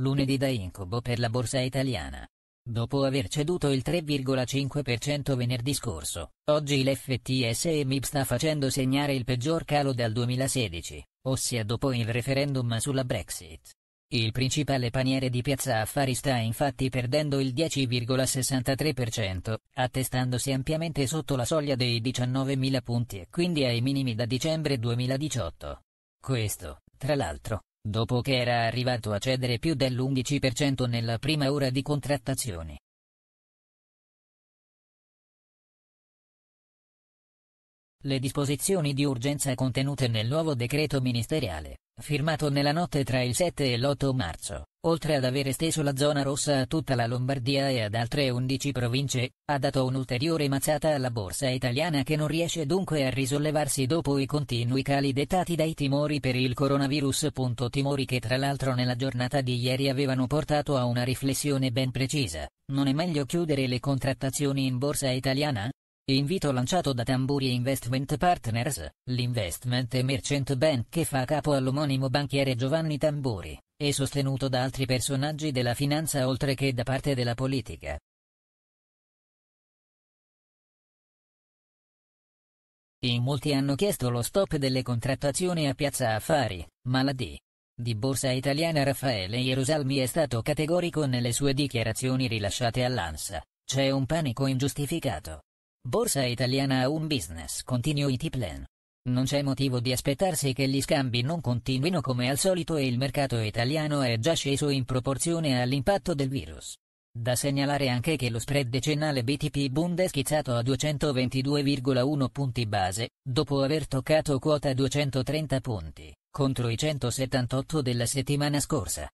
lunedì da incubo per la borsa italiana. Dopo aver ceduto il 3,5% venerdì scorso, oggi l'FTSE MIB sta facendo segnare il peggior calo dal 2016, ossia dopo il referendum sulla Brexit. Il principale paniere di Piazza Affari sta infatti perdendo il 10,63%, attestandosi ampiamente sotto la soglia dei 19.000 punti e quindi ai minimi da dicembre 2018. Questo, tra l'altro, dopo che era arrivato a cedere più dell'11% nella prima ora di contrattazione. Le disposizioni di urgenza contenute nel nuovo decreto ministeriale, firmato nella notte tra il 7 e l'8 marzo, oltre ad aver esteso la zona rossa a tutta la Lombardia e ad altre 11 province, ha dato un'ulteriore mazzata alla borsa italiana che non riesce dunque a risollevarsi dopo i continui cali dettati dai timori per il coronavirus. Timori che tra l'altro nella giornata di ieri avevano portato a una riflessione ben precisa, non è meglio chiudere le contrattazioni in borsa italiana? Invito lanciato da Tamburi Investment Partners, l'investment merchant bank che fa capo all'omonimo banchiere Giovanni Tamburi, e sostenuto da altri personaggi della finanza oltre che da parte della politica. In molti hanno chiesto lo stop delle contrattazioni a Piazza Affari, ma la D. Di Borsa Italiana Raffaele Ierusalmi è stato categorico nelle sue dichiarazioni rilasciate all'ANSA. C'è un panico ingiustificato. Borsa italiana ha un business continuity plan. Non c'è motivo di aspettarsi che gli scambi non continuino come al solito e il mercato italiano è già sceso in proporzione all'impatto del virus. Da segnalare anche che lo spread decennale BTP Bund è schizzato a 222,1 punti base, dopo aver toccato quota 230 punti, contro i 178 della settimana scorsa.